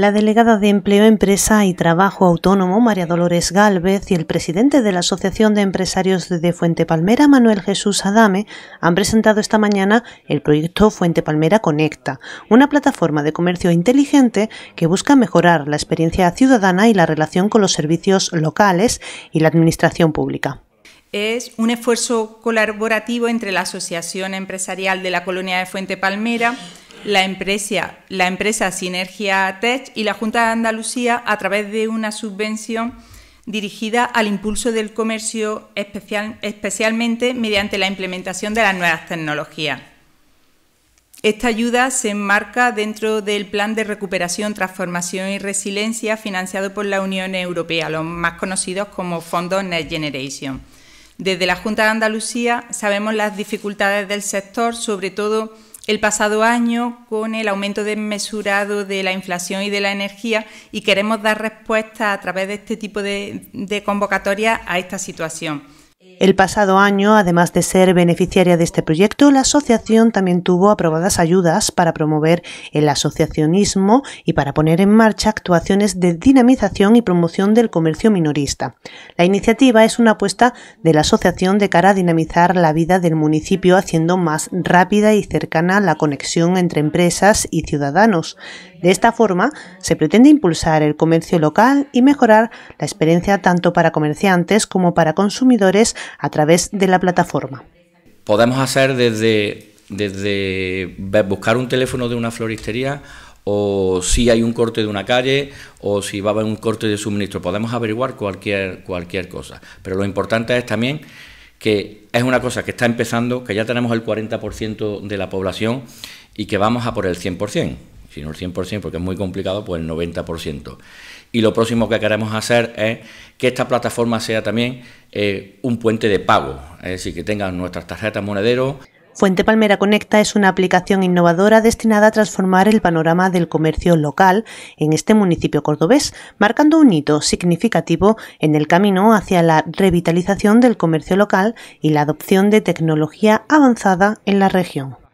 La delegada de Empleo, Empresa y Trabajo Autónomo, María Dolores Gálvez, y el presidente de la Asociación de Empresarios de Fuente Palmera, Manuel Jesús Adame, han presentado esta mañana el proyecto Fuente Palmera Conecta, una plataforma de comercio inteligente que busca mejorar la experiencia ciudadana y la relación con los servicios locales y la administración pública es un esfuerzo colaborativo entre la Asociación Empresarial de la Colonia de Fuente Palmera, la empresa, la empresa Sinergia Tech y la Junta de Andalucía a través de una subvención dirigida al impulso del comercio, especial, especialmente mediante la implementación de las nuevas tecnologías. Esta ayuda se enmarca dentro del Plan de Recuperación, Transformación y Resiliencia financiado por la Unión Europea, los más conocidos como fondos Next Generation. Desde la Junta de Andalucía sabemos las dificultades del sector, sobre todo el pasado año con el aumento desmesurado de la inflación y de la energía y queremos dar respuesta a través de este tipo de, de convocatorias a esta situación. El pasado año, además de ser beneficiaria de este proyecto, la asociación también tuvo aprobadas ayudas para promover el asociacionismo y para poner en marcha actuaciones de dinamización y promoción del comercio minorista. La iniciativa es una apuesta de la asociación de cara a dinamizar la vida del municipio haciendo más rápida y cercana la conexión entre empresas y ciudadanos. De esta forma, se pretende impulsar el comercio local y mejorar la experiencia tanto para comerciantes como para consumidores a través de la plataforma. Podemos hacer desde, desde buscar un teléfono de una floristería o si hay un corte de una calle o si va a haber un corte de suministro. Podemos averiguar cualquier, cualquier cosa. Pero lo importante es también que es una cosa que está empezando, que ya tenemos el 40% de la población y que vamos a por el 100% si no el 100%, porque es muy complicado, pues el 90%. Y lo próximo que queremos hacer es que esta plataforma sea también eh, un puente de pago, es decir, que tengan nuestras tarjetas monedero. Fuente Palmera Conecta es una aplicación innovadora destinada a transformar el panorama del comercio local en este municipio cordobés, marcando un hito significativo en el camino hacia la revitalización del comercio local y la adopción de tecnología avanzada en la región.